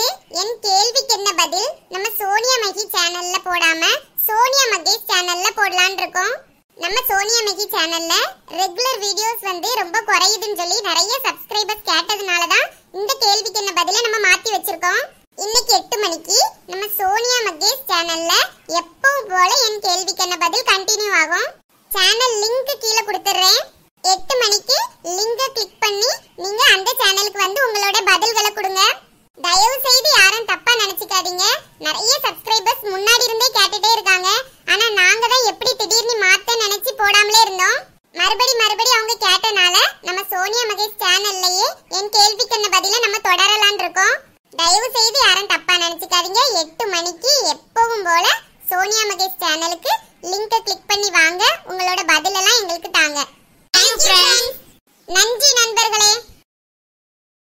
அதாவது என் கேள்விக்கு என்ன பதில் நம்ம சோனியா மகி சேனல்ல போடாம சோனியா மகேஷ் சேனல்ல போடலான் இருக்கோம் நம்ம சோனியா மகி சேனல்ல ரெகுலர் வீடியோஸ் வந்து ரொம்ப குறையுதுன்னு சொல்லி நிறைய சப்ஸ்கிரைபர்ஸ் கேட்டதுனால தான் இந்த கேள்விக்கு என்ன பதில நம்ம மாத்தி வச்சிருக்கோம் இன்னைக்கு எட்டு மணிக்கு நம்ம சோனியா மகேஷ் சேனல்ல எப்பவும் போல என் கேள்விக்கு என்ன பதில் கண்டினியூ ஆகும் சேனல் லிங்க் கீழே கொடுத்துட்றேன் எட்டு மணிக்கு லிங்கை கிளிக் பண்ணி நீங்க அந்த சேனலுக்கு வந்து உங்களோட பதில்களை தயவு செய்து யாரும் தப்பா நினைச்சுக்காதீங்க நிறைய சப்ஸ்கிரைபர்ஸ் முன்னாடி இருந்தே கேட்டுட்டே இருக்காங்க ஆனா நாங்க தான் எப்படி திடீர்னு மாத்த நினைச்சு போடாமலே இருந்தோம் மறுபடி மறுபடி அவங்க கேட்டனால நம்ம சோனியா மகேஷ் சேனல்லையே என் கேள்விக்கான பதில நம்ம தொடரலான் இருக்கோம் தயவு செய்து யாரும் தப்பா நினைச்சுக்காதீங்க எட்டு மணிக்கு எப்பவும் போல சோனியா மகேஷ் சேனலுக்கு